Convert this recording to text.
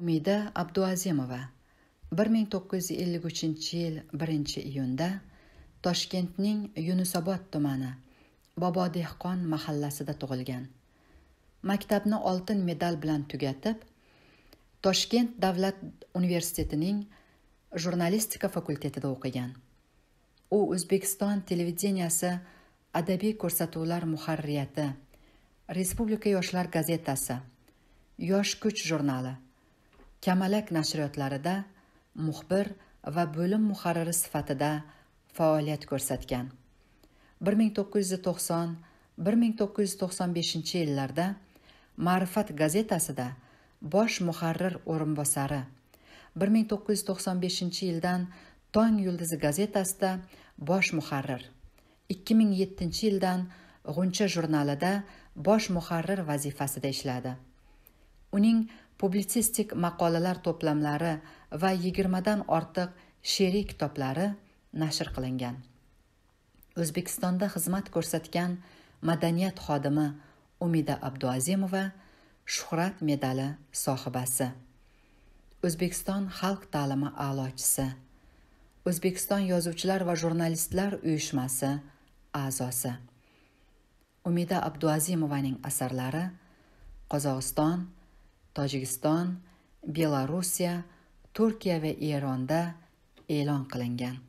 umida abduazimova bir ming to'qqiz yuz ellik uchinchi yil birinchi iyunda toshkentning yunusobod tumani bobo dehqon mahallasida tug'ilgan maktabni oltin medal bilan tugatib toshkent davlat universitetining jurnalistika fakultetida o'qigan u o'zbekiston televideniyasi adabiy ko'rsatuvlar muharririyati respublika yoshlar gazetasi yosh kuch jurnali kamalak nashriyotlarida muxbir va bo'lim muharriri sifatida faoliyat ko'rsatgan 1990-1995 yillarda ma'rifat gazetasida bosh muharrir o'rinbosari 1995 yildan tong yulduzi gazetasida bosh muharrir 2007 yildan g'uncha jurnalida bosh muharrir vazifasida ishladi uning publitsistik maqolalar to'plamlari va yigirmadan ortiq she'riy kitoblari nashr qilingan o'zbekistonda xizmat ko'rsatgan madaniyat xodimi umida abduazimova shuhrat medali sohibasi o'zbekiston xalq ta'limi a'lochisi o'zbekiston yozuvchilar va jurnalistlar uyushmasi a'zosi umida abduazimovaning asarlari qozog'iston tojikiston belorussiya turkiya va eronda e'lon qilingan